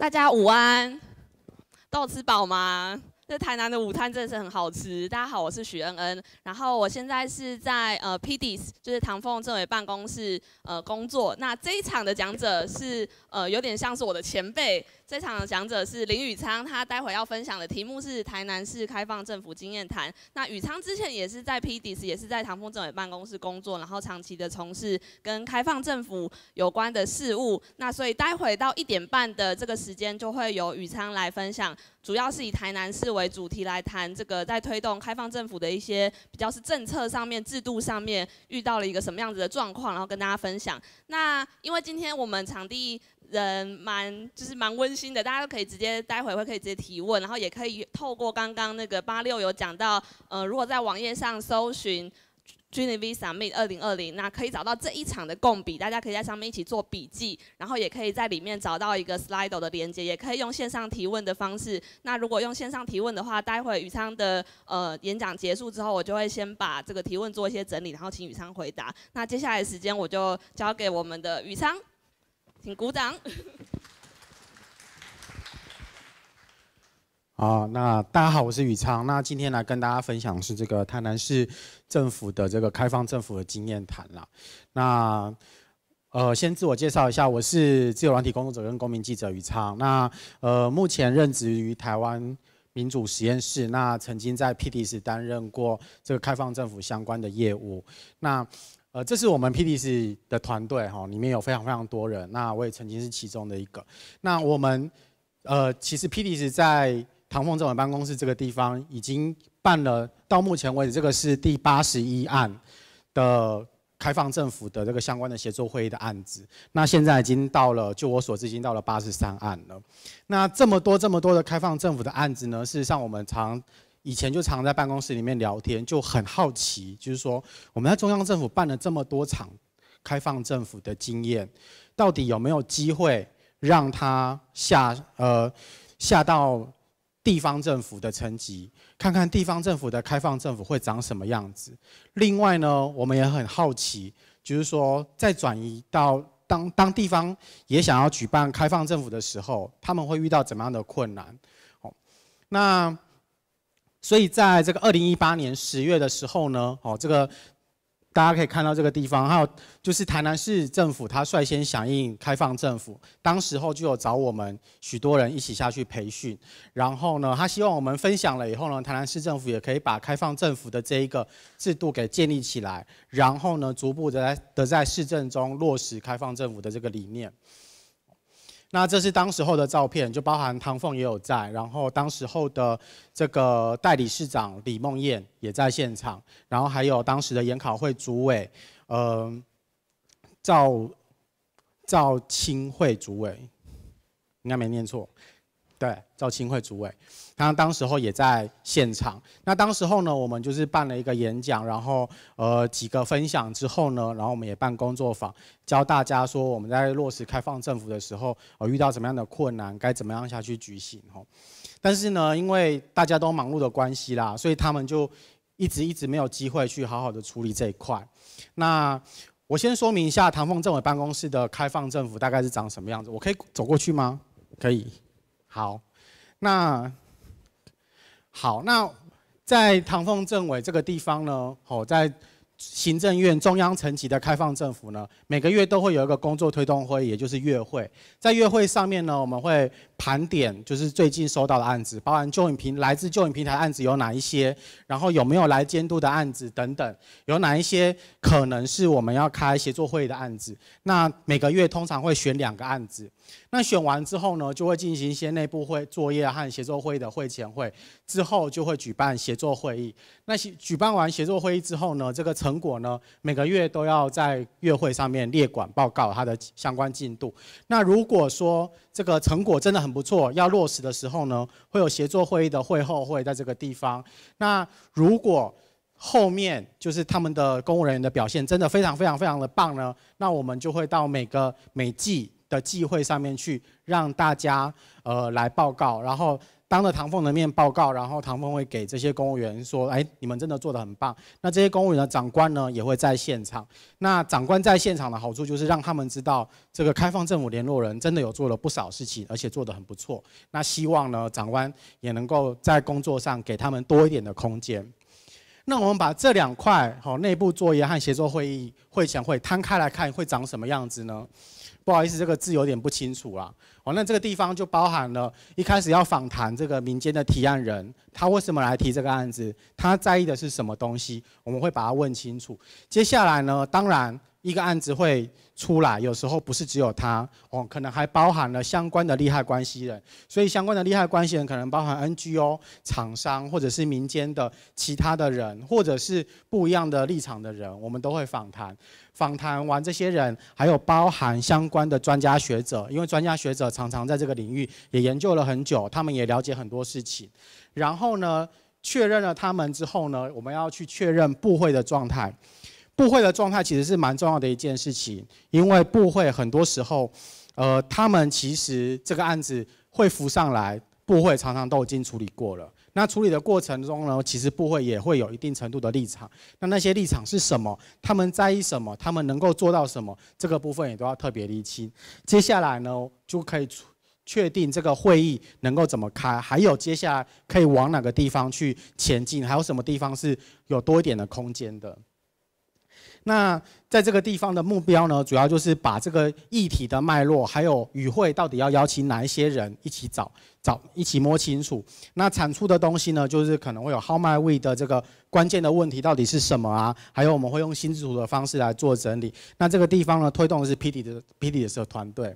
大家午安，都吃饱吗？这台南的午餐真的是很好吃。大家好，我是许恩恩，然后我现在是在呃 p d s 就是唐凤政委办公室呃工作。那这一场的讲者是呃有点像是我的前辈，这场的讲者是林宇昌，他待会要分享的题目是台南市开放政府经验谈。那宇昌之前也是在 p d s 也是在唐凤政委办公室工作，然后长期的从事跟开放政府有关的事务。那所以待会到一点半的这个时间，就会由宇昌来分享。主要是以台南市为主题来谈这个，在推动开放政府的一些比较是政策上面、制度上面遇到了一个什么样子的状况，然后跟大家分享。那因为今天我们场地人蛮就是蛮温馨的，大家都可以直接待会会可以直接提问，然后也可以透过刚刚那个八六有讲到，呃，如果在网页上搜寻。j e n i e Visa Meet 二零二零，那可以找到这一场的共比，大家可以在上面一起做笔记，然后也可以在里面找到一个 Slido 的链接，也可以用线上提问的方式。那如果用线上提问的话，待会宇昌的呃演讲结束之后，我就会先把这个提问做一些整理，然后请宇昌回答。那接下来时间我就交给我们的宇昌，请鼓掌。啊，那大家好，我是宇昌。那今天来跟大家分享是这个台南市政府的这个开放政府的经验谈啦。那呃，先自我介绍一下，我是自由软体工作者跟公民记者宇昌。那呃，目前任职于台湾民主实验室。那曾经在 PDS 担任过这个开放政府相关的业务。那呃，这是我们 PDS 的团队哈，里面有非常非常多人。那我也曾经是其中的一个。那我们呃，其实 PDS 在唐凤政委办公室这个地方已经办了，到目前为止，这个是第八十一案的开放政府的这个相关的协作会议的案子。那现在已经到了，就我所知，已经到了八十三案了。那这么多、这么多的开放政府的案子呢？事实上，我们常以前就常在办公室里面聊天，就很好奇，就是说我们在中央政府办了这么多场开放政府的经验，到底有没有机会让他下呃下到？地方政府的层级，看看地方政府的开放政府会长什么样子。另外呢，我们也很好奇，就是说，在转移到当当地方也想要举办开放政府的时候，他们会遇到怎么样的困难？哦，那所以在这个二零一八年十月的时候呢，哦，这个。大家可以看到这个地方，还有就是台南市政府，他率先响应开放政府，当时候就有找我们许多人一起下去培训，然后呢，他希望我们分享了以后呢，台南市政府也可以把开放政府的这一个制度给建立起来，然后呢，逐步的来的在市政中落实开放政府的这个理念。那这是当时候的照片，就包含唐凤也有在，然后当时候的这个代理市长李梦燕也在现场，然后还有当时的研考会主委，呃，赵赵清惠主委，应该没念错。对，赵清惠主委，他当时候也在现场。那当时候呢，我们就是办了一个演讲，然后呃几个分享之后呢，然后我们也办工作坊，教大家说我们在落实开放政府的时候，我遇到什么样的困难，该怎么样下去举行。吼，但是呢，因为大家都忙碌的关系啦，所以他们就一直一直没有机会去好好的处理这一块。那我先说明一下，唐凤政委办公室的开放政府大概是长什么样子。我可以走过去吗？可以。好，那好，那在唐凤政委这个地方呢，哦，在行政院中央层级的开放政府呢，每个月都会有一个工作推动会，也就是月会，在月会上面呢，我们会。盘点就是最近收到的案子，包含旧影平来自旧影平台的案子有哪一些，然后有没有来监督的案子等等，有哪一些可能是我们要开协作会议的案子？那每个月通常会选两个案子，那选完之后呢，就会进行一些内部会作业和协作会议的会前会，之后就会举办协作会议。那举办完协作会议之后呢，这个成果呢，每个月都要在月会上面列管报告它的相关进度。那如果说，这个成果真的很不错，要落实的时候呢，会有协作会议的会后会在这个地方。那如果后面就是他们的公务人员的表现真的非常非常非常的棒呢，那我们就会到每个每季的季会上面去让大家呃来报告，然后。当着唐凤的面报告，然后唐凤会给这些公务员说：“哎，你们真的做得很棒。”那这些公务员的长官呢也会在现场。那长官在现场的好处就是让他们知道，这个开放政府联络人真的有做了不少事情，而且做得很不错。那希望呢，长官也能够在工作上给他们多一点的空间。那我们把这两块好内部作业和协作会议会前会摊开来看，会长什么样子呢？不好意思，这个字有点不清楚了。哦，那这个地方就包含了一开始要访谈这个民间的提案人，他为什么来提这个案子，他在意的是什么东西，我们会把它问清楚。接下来呢，当然。一个案子会出来，有时候不是只有他哦，可能还包含了相关的利害关系人。所以相关的利害关系人可能包含 NGO、厂商或者是民间的其他的人，或者是不一样的立场的人，我们都会访谈。访谈完这些人，还有包含相关的专家学者，因为专家学者常常在这个领域也研究了很久，他们也了解很多事情。然后呢，确认了他们之后呢，我们要去确认部会的状态。部会的状态其实是蛮重要的一件事情，因为部会很多时候，呃，他们其实这个案子会浮上来，部会常常都已经处理过了。那处理的过程中呢，其实部会也会有一定程度的立场。那那些立场是什么？他们在意什么？他们能够做到什么？这个部分也都要特别厘清。接下来呢，就可以确定这个会议能够怎么开，还有接下来可以往哪个地方去前进，还有什么地方是有多一点的空间的。那在这个地方的目标呢，主要就是把这个议题的脉络，还有与会到底要邀请哪一些人一起找找，一起摸清楚。那产出的东西呢，就是可能会有 How my way 的这个关键的问题到底是什么啊？还有我们会用心智图的方式来做整理。那这个地方呢，推动的是 PD 的 PD 的团队。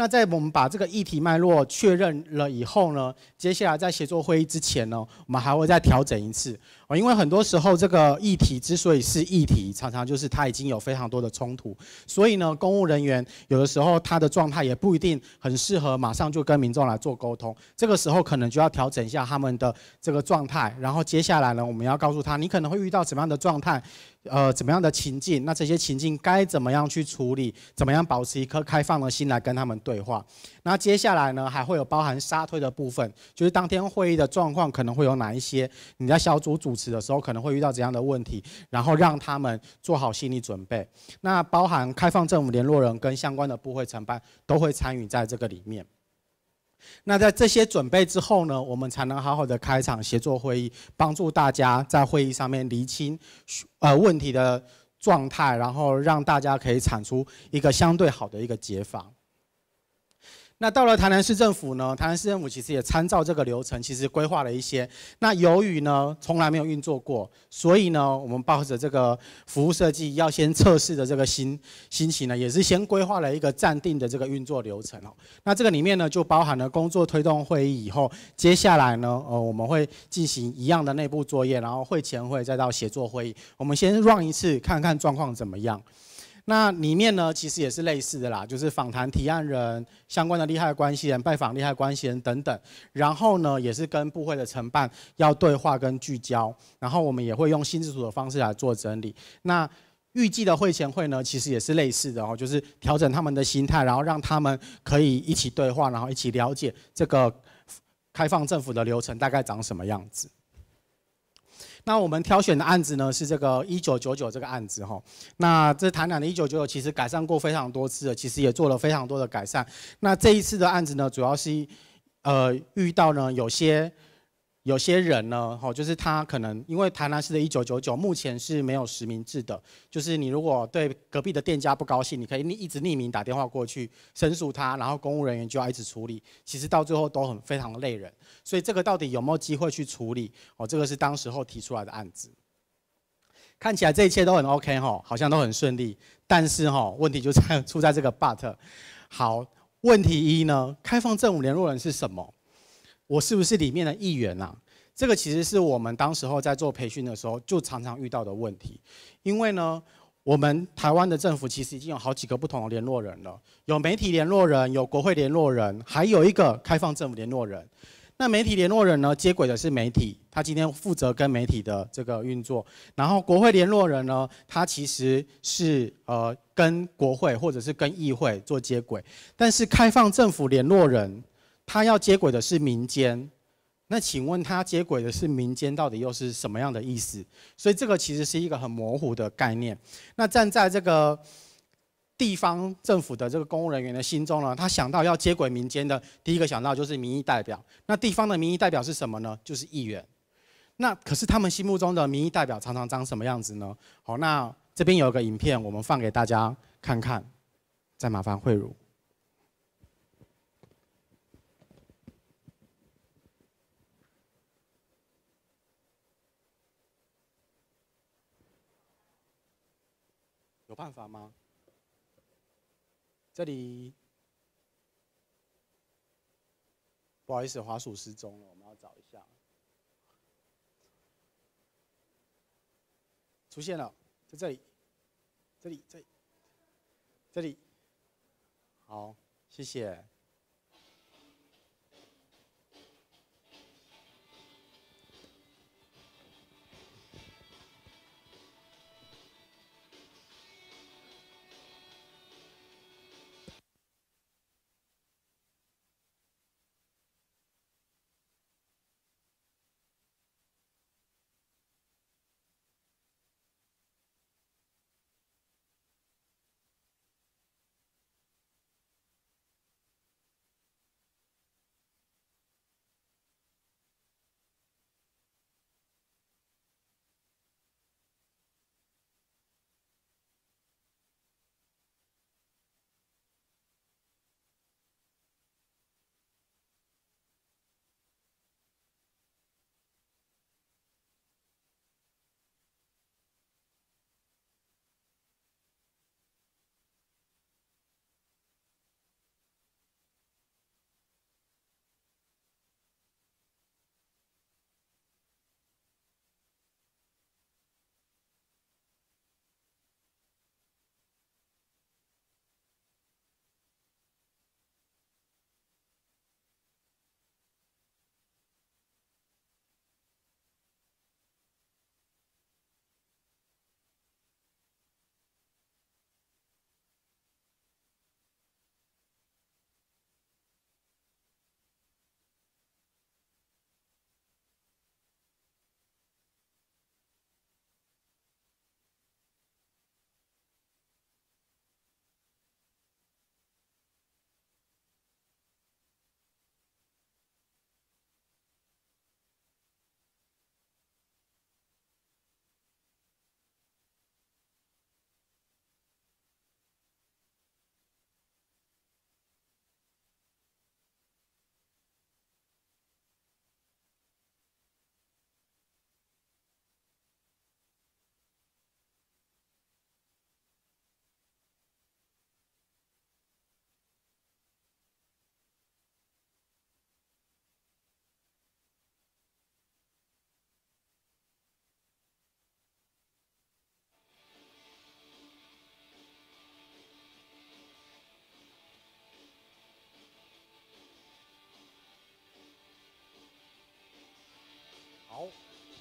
那在我们把这个议题脉络确认了以后呢，接下来在协作会议之前呢，我们还会再调整一次。哦，因为很多时候这个议题之所以是议题，常常就是它已经有非常多的冲突，所以呢，公务人员有的时候他的状态也不一定很适合马上就跟民众来做沟通。这个时候可能就要调整一下他们的这个状态，然后接下来呢，我们要告诉他你可能会遇到什么样的状态。呃，怎么样的情境？那这些情境该怎么样去处理？怎么样保持一颗开放的心来跟他们对话？那接下来呢，还会有包含沙推的部分，就是当天会议的状况可能会有哪一些？你在小组主持的时候可能会遇到怎样的问题？然后让他们做好心理准备。那包含开放政府联络人跟相关的部会承办都会参与在这个里面。那在这些准备之后呢，我们才能好好的开场协作会议，帮助大家在会议上面厘清，呃问题的状态，然后让大家可以产出一个相对好的一个解法。那到了台南市政府呢？台南市政府其实也参照这个流程，其实规划了一些。那由于呢从来没有运作过，所以呢我们抱着这个服务设计要先测试的这个心心情呢，也是先规划了一个暂定的这个运作流程哦。那这个里面呢就包含了工作推动会议以后，接下来呢呃我们会进行一样的内部作业，然后会前会再到协作会议，我们先 run 一次看看状况怎么样。那里面呢，其实也是类似的啦，就是访谈提案人、相关的利害关系人、拜访利害关系人等等。然后呢，也是跟部会的承办要对话跟聚焦。然后我们也会用新制度的方式来做整理。那预计的会前会呢，其实也是类似的哦，就是调整他们的心态，然后让他们可以一起对话，然后一起了解这个开放政府的流程大概长什么样子。那我们挑选的案子呢，是这个一九九九这个案子哈。那这台南的一九九九其实改善过非常多次了，其实也做了非常多的改善。那这一次的案子呢，主要是，呃，遇到呢有些。有些人呢，哈，就是他可能因为台南市的一九九九目前是没有实名制的，就是你如果对隔壁的店家不高兴，你可以匿一直匿名打电话过去申诉他，然后公务人员就要一直处理，其实到最后都很非常累人，所以这个到底有没有机会去处理？哦，这个是当时候提出来的案子，看起来这一切都很 OK 哈，好像都很顺利，但是哈，问题就在出在这个 but，好，问题一呢，开放政务联络人是什么？我是不是里面的议员啊？这个其实是我们当时候在做培训的时候就常常遇到的问题，因为呢，我们台湾的政府其实已经有好几个不同的联络人了，有媒体联络人，有国会联络人，还有一个开放政府联络人。那媒体联络人呢，接轨的是媒体，他今天负责跟媒体的这个运作。然后国会联络人呢，他其实是呃跟国会或者是跟议会做接轨，但是开放政府联络人。他要接轨的是民间，那请问他接轨的是民间到底又是什么样的意思？所以这个其实是一个很模糊的概念。那站在这个地方政府的这个公务人员的心中呢，他想到要接轨民间的第一个想到就是民意代表。那地方的民意代表是什么呢？就是议员。那可是他们心目中的民意代表常常长什么样子呢？好，那这边有个影片，我们放给大家看看。再麻烦慧茹。办法吗？这里不好意思，滑鼠失踪了，我们要找一下。出现了，在这里，这里，这，这里。好，谢谢。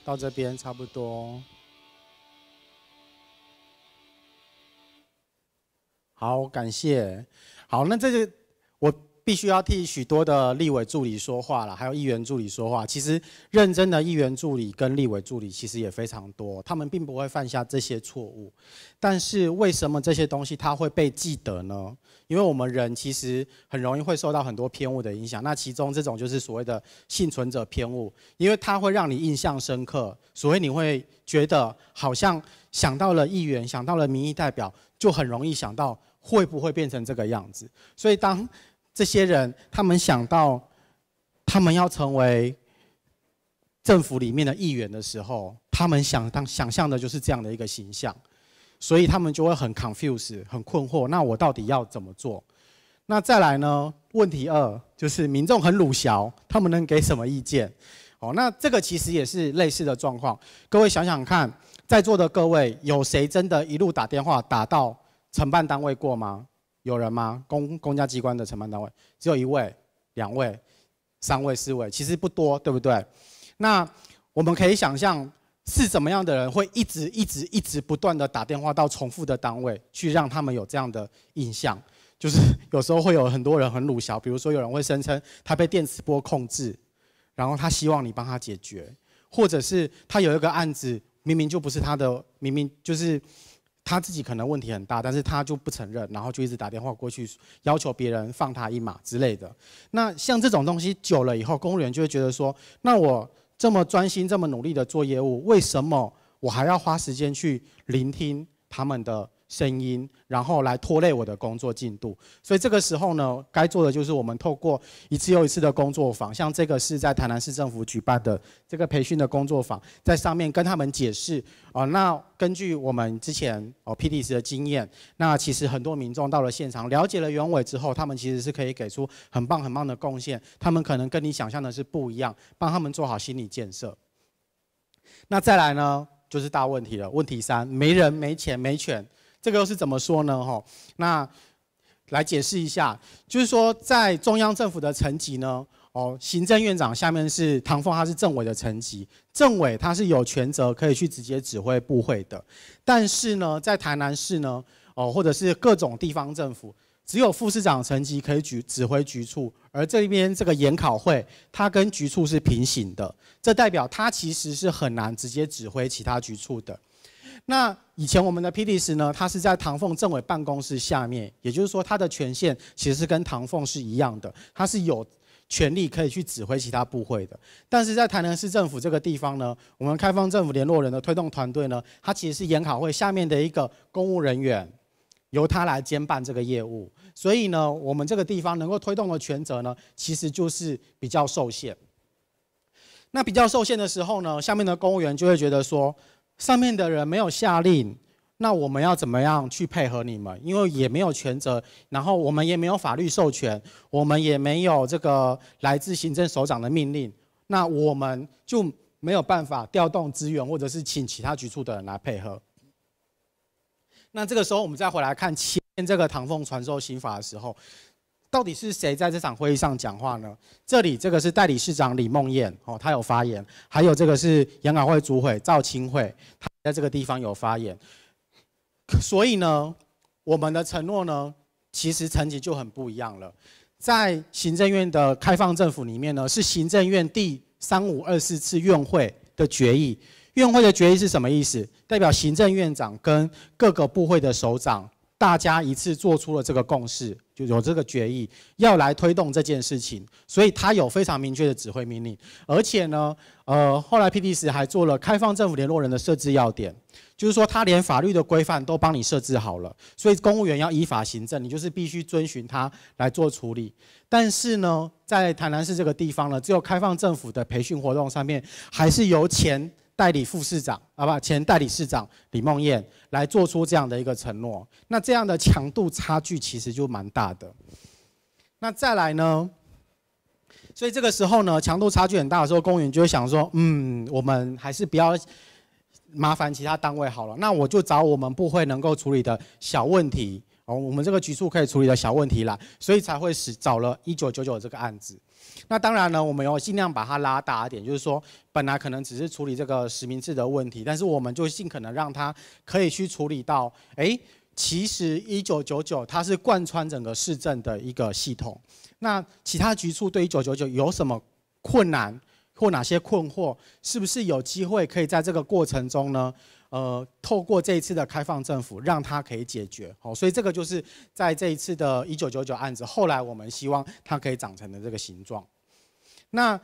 到这边差不多，好，感谢，好，那这是我。必须要替许多的立委助理说话了，还有议员助理说话。其实，认真的议员助理跟立委助理其实也非常多，他们并不会犯下这些错误。但是，为什么这些东西它会被记得呢？因为我们人其实很容易会受到很多偏误的影响。那其中这种就是所谓的幸存者偏误，因为它会让你印象深刻，所以你会觉得好像想到了议员，想到了民意代表，就很容易想到会不会变成这个样子。所以当这些人，他们想到他们要成为政府里面的议员的时候，他们想当想象的就是这样的一个形象，所以他们就会很 confuse，很困惑。那我到底要怎么做？那再来呢？问题二就是民众很鲁淆，他们能给什么意见？哦，那这个其实也是类似的状况。各位想想看，在座的各位有谁真的一路打电话打到承办单位过吗？有人吗？公公家机关的承办单位只有一位、两位、三位、四位，其实不多，对不对？那我们可以想象，是怎么样的人会一直、一直、一直不断的打电话到重复的单位，去让他们有这样的印象？就是 有时候会有很多人很鲁小，比如说有人会声称他被电磁波控制，然后他希望你帮他解决，或者是他有一个案子明明就不是他的，明明就是。他自己可能问题很大，但是他就不承认，然后就一直打电话过去，要求别人放他一马之类的。那像这种东西久了以后，公务员就会觉得说：，那我这么专心、这么努力的做业务，为什么我还要花时间去聆听他们的？声音，然后来拖累我的工作进度，所以这个时候呢，该做的就是我们透过一次又一次的工作坊，像这个是在台南市政府举办的这个培训的工作坊，在上面跟他们解释，哦，那根据我们之前哦 P D S 的经验，那其实很多民众到了现场，了解了原委之后，他们其实是可以给出很棒很棒的贡献，他们可能跟你想象的是不一样，帮他们做好心理建设。那再来呢，就是大问题了，问题三，没人、没钱、没权。这个又是怎么说呢？哈，那来解释一下，就是说在中央政府的层级呢，哦，行政院长下面是唐凤，他是政委的层级，政委他是有权责可以去直接指挥部会的。但是呢，在台南市呢，哦，或者是各种地方政府，只有副市长层级可以举指挥局处，而这边这个研讨会，它跟局处是平行的，这代表它其实是很难直接指挥其他局处的。那以前我们的 PDS 呢，它是在唐凤政委办公室下面，也就是说它的权限其实是跟唐凤是一样的，它是有权利可以去指挥其他部会的。但是在台南市政府这个地方呢，我们开放政府联络人的推动团队呢，它其实是研讨会下面的一个公务人员，由他来兼办这个业务。所以呢，我们这个地方能够推动的权责呢，其实就是比较受限。那比较受限的时候呢，下面的公务员就会觉得说。上面的人没有下令，那我们要怎么样去配合你们？因为也没有权责，然后我们也没有法律授权，我们也没有这个来自行政首长的命令，那我们就没有办法调动资源，或者是请其他局处的人来配合。那这个时候，我们再回来看前面这个唐凤传授刑法的时候。到底是谁在这场会议上讲话呢？这里这个是代理市长李梦燕哦，她有发言；还有这个是研讨会主委赵清会，她在这个地方有发言。所以呢，我们的承诺呢，其实层级就很不一样了。在行政院的开放政府里面呢，是行政院第三五二四次院会的决议。院会的决议是什么意思？代表行政院长跟各个部会的首长，大家一次做出了这个共识。有这个决议要来推动这件事情，所以他有非常明确的指挥命令，而且呢，呃，后来 p d s 还做了开放政府联络人的设置要点，就是说他连法律的规范都帮你设置好了，所以公务员要依法行政，你就是必须遵循他来做处理。但是呢，在台南市这个地方呢，只有开放政府的培训活动上面，还是由前。代理副市长啊，不，前代理市长李梦燕来做出这样的一个承诺，那这样的强度差距其实就蛮大的。那再来呢？所以这个时候呢，强度差距很大的时候，公务员就会想说，嗯，我们还是不要麻烦其他单位好了，那我就找我们部会能够处理的小问题。哦，我们这个局处可以处理的小问题啦，所以才会使找了一九九九这个案子。那当然呢，我们要尽量把它拉大一点，就是说，本来可能只是处理这个实名制的问题，但是我们就尽可能让它可以去处理到，哎，其实一九九九它是贯穿整个市政的一个系统。那其他局处对一九九九有什么困难或哪些困惑，是不是有机会可以在这个过程中呢？呃，透过这一次的开放政府，让它可以解决，好，所以这个就是在这一次的一九九九案子，后来我们希望它可以长成的这个形状。那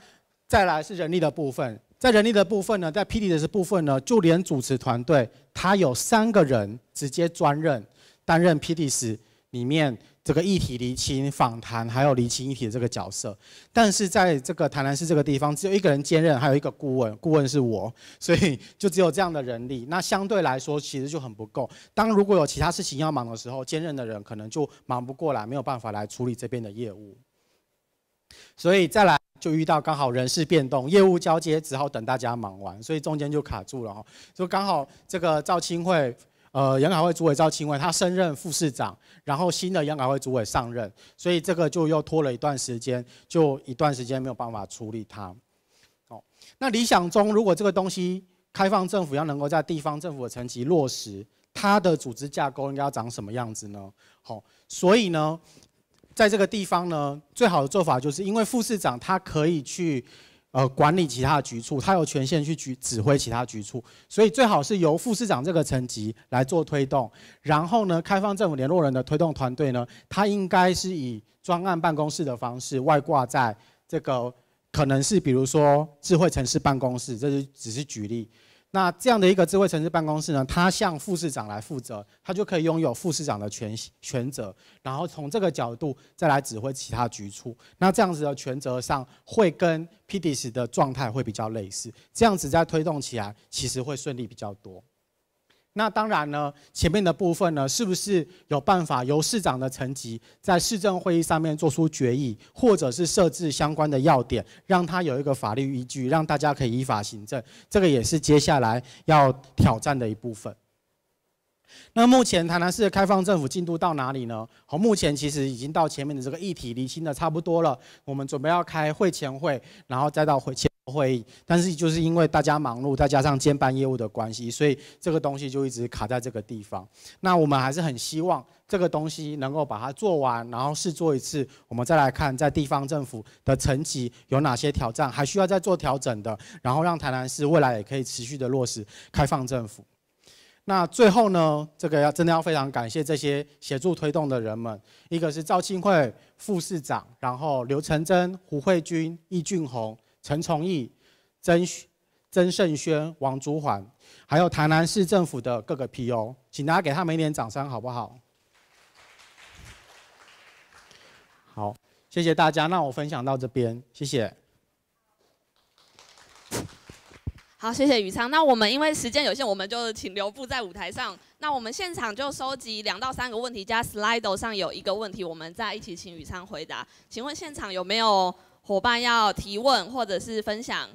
再来是人力的部分，在人力的部分呢，在 P D S 的部分呢，就连主持团队，它有三个人直接专任担任 P D S 里面。这个议题厘清、访谈，还有厘清议题的这个角色，但是在这个台南市这个地方，只有一个人兼任，还有一个顾问，顾问是我，所以就只有这样的人力，那相对来说其实就很不够。当如果有其他事情要忙的时候，兼任的人可能就忙不过来，没有办法来处理这边的业务。所以再来就遇到刚好人事变动、业务交接，只好等大家忙完，所以中间就卡住了哈。就刚好这个赵清慧。呃，监考会主委赵清文，他升任副市长，然后新的监考会主委上任，所以这个就又拖了一段时间，就一段时间没有办法处理它。好，那理想中，如果这个东西开放政府要能够在地方政府的层级落实，它的组织架构应该要长什么样子呢？好，所以呢，在这个地方呢，最好的做法就是因为副市长他可以去。呃，管理其他的局处，他有权限去举指挥其他局处，所以最好是由副市长这个层级来做推动。然后呢，开放政府联络人的推动团队呢，他应该是以专案办公室的方式外挂在这个，可能是比如说智慧城市办公室，这是只是举例。那这样的一个智慧城市办公室呢，他向副市长来负责，他就可以拥有副市长的权权责，然后从这个角度再来指挥其他局处。那这样子的权责上会跟 PDIS 的状态会比较类似，这样子在推动起来其实会顺利比较多。那当然呢，前面的部分呢，是不是有办法由市长的层级在市政会议上面做出决议，或者是设置相关的要点，让他有一个法律依据，让大家可以依法行政？这个也是接下来要挑战的一部分。那目前台南市的开放政府进度到哪里呢？好，目前其实已经到前面的这个议题厘清的差不多了，我们准备要开会前会，然后再到会前会议。但是就是因为大家忙碌，再加上兼办业务的关系，所以这个东西就一直卡在这个地方。那我们还是很希望这个东西能够把它做完，然后试做一次，我们再来看在地方政府的层级有哪些挑战，还需要再做调整的，然后让台南市未来也可以持续的落实开放政府。那最后呢，这个要真的要非常感谢这些协助推动的人们，一个是赵庆惠副市长，然后刘成真、胡慧君、易俊宏、陈崇义、曾曾胜轩、王祖桓，还有台南市政府的各个 P.O，请大家给他们一点掌声好不好？好，谢谢大家，那我分享到这边，谢谢。好，谢谢宇昌。那我们因为时间有限，我们就请留步在舞台上。那我们现场就收集两到三个问题，加 s l i d o 上有一个问题，我们再一起请宇昌回答。请问现场有没有伙伴要提问或者是分享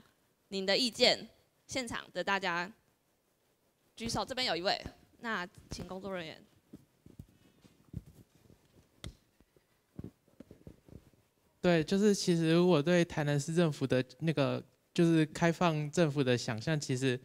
您的意见？现场的大家举手，这边有一位，那请工作人员。对，就是其实我对台南市政府的那个。就是开放政府的想象，其实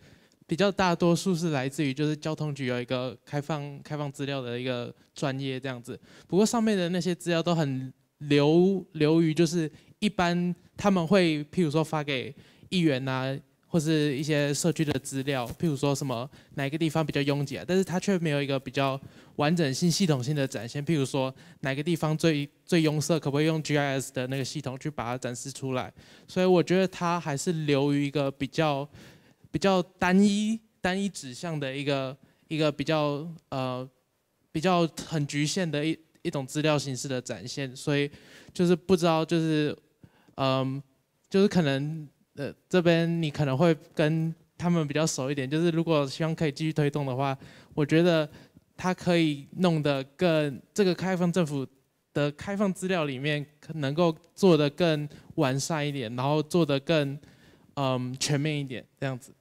比较大多数是来自于就是交通局有一个开放开放资料的一个专业这样子。不过上面的那些资料都很流流于，就是一般他们会譬如说发给议员啊，或是一些社区的资料，譬如说什么哪个地方比较拥挤，啊，但是它却没有一个比较完整性、系统性的展现。譬如说哪个地方最最拥塞，可不可以用 GIS 的那个系统去把它展示出来？所以我觉得它还是留于一个比较比较单一、单一指向的一个一个比较呃比较很局限的一一种资料形式的展现。所以就是不知道，就是嗯，就是可能。呃，这边你可能会跟他们比较熟一点，就是如果希望可以继续推动的话，我觉得他可以弄得更这个开放政府的开放资料里面，能够做得更完善一点，然后做得更嗯全面一点这样子。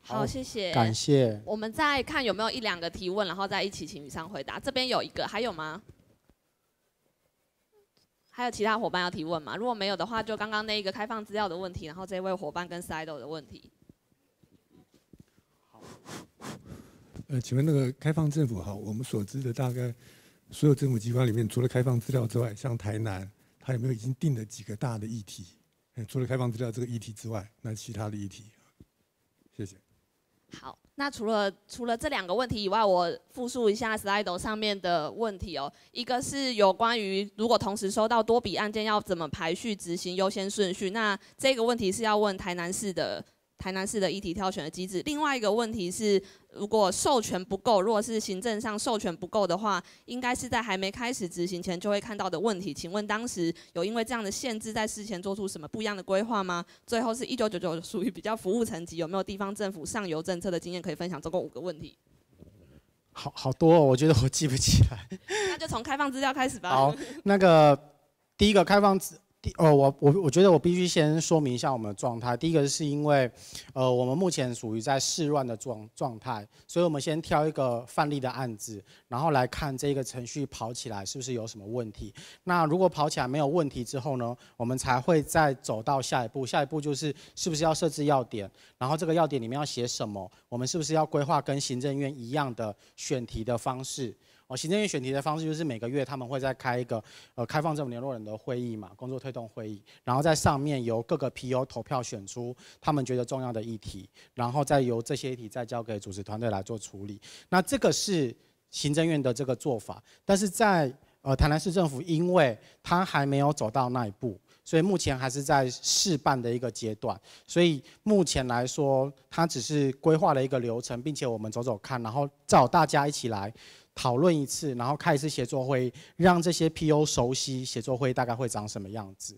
好，谢谢。感谢。我们再看有没有一两个提问，然后再一起请李上回答。这边有一个，还有吗？还有其他伙伴要提问吗？如果没有的话，就刚刚那一个开放资料的问题，然后这位伙伴跟 s i d o 的问题。好，呃，请问那个开放政府哈，我们所知的大概所有政府机关里面，除了开放资料之外，像台南，他有没有已经定了几个大的议题？除了开放资料这个议题之外，那其他的议题？谢谢。好，那除了除了这两个问题以外，我复述一下 slide 上面的问题哦。一个是有关于如果同时收到多笔案件，要怎么排序执行优先顺序？那这个问题是要问台南市的。台南市的议题挑选的机制，另外一个问题是，如果授权不够，如果是行政上授权不够的话，应该是在还没开始执行前就会看到的问题。请问当时有因为这样的限制，在事前做出什么不一样的规划吗？最后是一九九九属于比较服务层级，有没有地方政府上游政策的经验可以分享？总共五个问题。好好多，哦，我觉得我记不起来。那就从开放资料开始吧。好，那个第一个开放资。哦，我我我觉得我必须先说明一下我们的状态。第一个是是因为，呃，我们目前属于在试乱的状状态，所以我们先挑一个范例的案子，然后来看这个程序跑起来是不是有什么问题。那如果跑起来没有问题之后呢，我们才会再走到下一步。下一步就是是不是要设置要点，然后这个要点里面要写什么，我们是不是要规划跟行政院一样的选题的方式。哦，行政院选题的方式就是每个月他们会在开一个呃开放政府联络人的会议嘛，工作推动会议，然后在上面由各个 P.U. 投票选出他们觉得重要的议题，然后再由这些议题再交给组织团队来做处理。那这个是行政院的这个做法，但是在呃台南市政府，因为他还没有走到那一步，所以目前还是在试办的一个阶段，所以目前来说，他只是规划了一个流程，并且我们走走看，然后找大家一起来。讨论一次，然后开一次协作会，让这些 PO 熟悉协作会大概会长什么样子。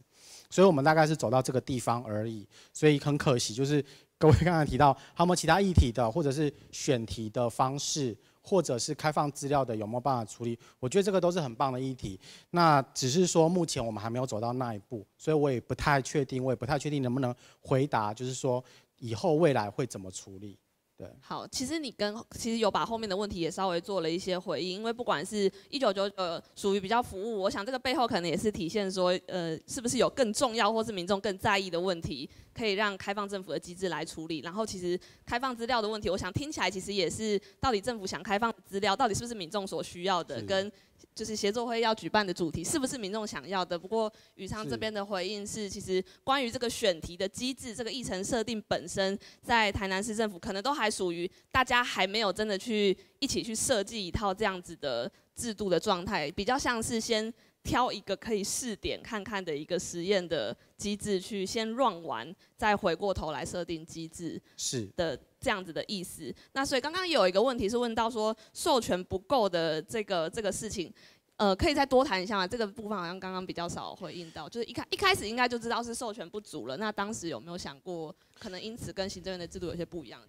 所以我们大概是走到这个地方而已，所以很可惜，就是各位刚才提到，还有没有其他议题的，或者是选题的方式，或者是开放资料的，有没有办法处理？我觉得这个都是很棒的议题。那只是说目前我们还没有走到那一步，所以我也不太确定，我也不太确定能不能回答，就是说以后未来会怎么处理。对，好，其实你跟其实有把后面的问题也稍微做了一些回应，因为不管是一九九九属于比较服务，我想这个背后可能也是体现说，呃，是不是有更重要或是民众更在意的问题，可以让开放政府的机制来处理。然后其实开放资料的问题，我想听起来其实也是到底政府想开放资料，到底是不是民众所需要的，跟。就是协作会要举办的主题是不是民众想要的？不过宇昌这边的回应是，其实关于这个选题的机制、这个议程设定本身，在台南市政府可能都还属于大家还没有真的去一起去设计一套这样子的制度的状态，比较像是先挑一个可以试点看看的一个实验的机制去先乱玩，再回过头来设定机制。是的。这样子的意思，那所以刚刚有一个问题是问到说授权不够的这个这个事情，呃，可以再多谈一下吗？这个部分好像刚刚比较少回应到，就是一开一开始应该就知道是授权不足了。那当时有没有想过，可能因此跟行政院的制度有些不一样？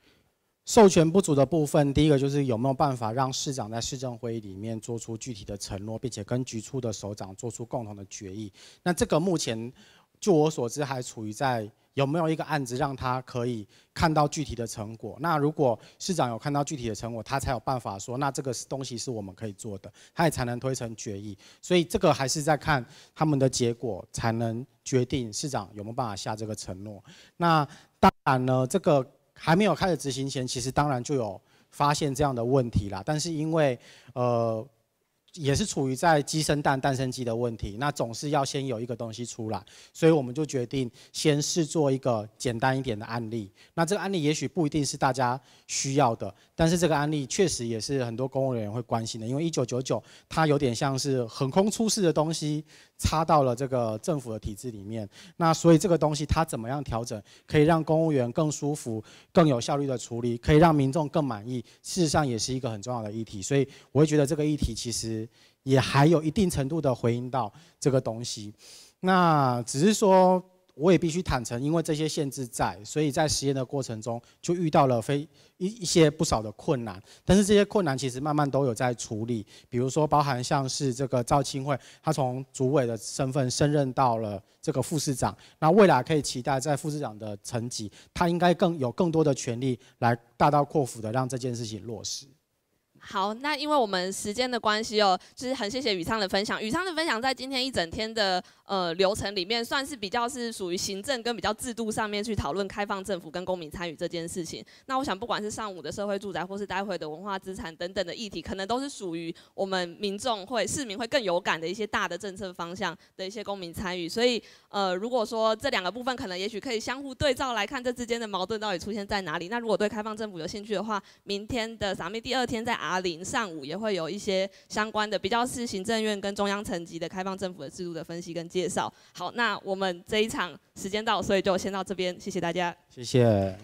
授权不足的部分，第一个就是有没有办法让市长在市政会议里面做出具体的承诺，并且跟局处的首长做出共同的决议？那这个目前，据我所知，还处于在。有没有一个案子让他可以看到具体的成果？那如果市长有看到具体的成果，他才有办法说，那这个东西是我们可以做的，他也才能推成决议。所以这个还是在看他们的结果，才能决定市长有没有办法下这个承诺。那当然呢，这个还没有开始执行前，其实当然就有发现这样的问题啦。但是因为呃。也是处于在鸡生蛋，蛋生鸡的问题，那总是要先有一个东西出来，所以我们就决定先试做一个简单一点的案例。那这个案例也许不一定是大家需要的，但是这个案例确实也是很多公务员会关心的，因为一九九九，它有点像是横空出世的东西，插到了这个政府的体制里面。那所以这个东西它怎么样调整，可以让公务员更舒服、更有效率的处理，可以让民众更满意，事实上也是一个很重要的议题。所以我会觉得这个议题其实。也还有一定程度的回应到这个东西，那只是说我也必须坦诚，因为这些限制在，所以在实验的过程中就遇到了非一一些不少的困难，但是这些困难其实慢慢都有在处理，比如说包含像是这个赵清会，他从主委的身份升任到了这个副市长，那未来可以期待在副市长的层级，他应该更有更多的权利来大刀阔斧的让这件事情落实。好，那因为我们时间的关系哦，就是很谢谢宇昌的分享。宇昌的分享在今天一整天的呃流程里面，算是比较是属于行政跟比较制度上面去讨论开放政府跟公民参与这件事情。那我想，不管是上午的社会住宅，或是待会的文化资产等等的议题，可能都是属于我们民众会市民会更有感的一些大的政策方向的一些公民参与。所以，呃，如果说这两个部分可能也许可以相互对照来看，这之间的矛盾到底出现在哪里？那如果对开放政府有兴趣的话，明天的啥咪第二天在啊。茶陵上午也会有一些相关的，比较是行政院跟中央层级的开放政府的制度的分析跟介绍。好，那我们这一场时间到，所以就先到这边，谢谢大家，谢谢。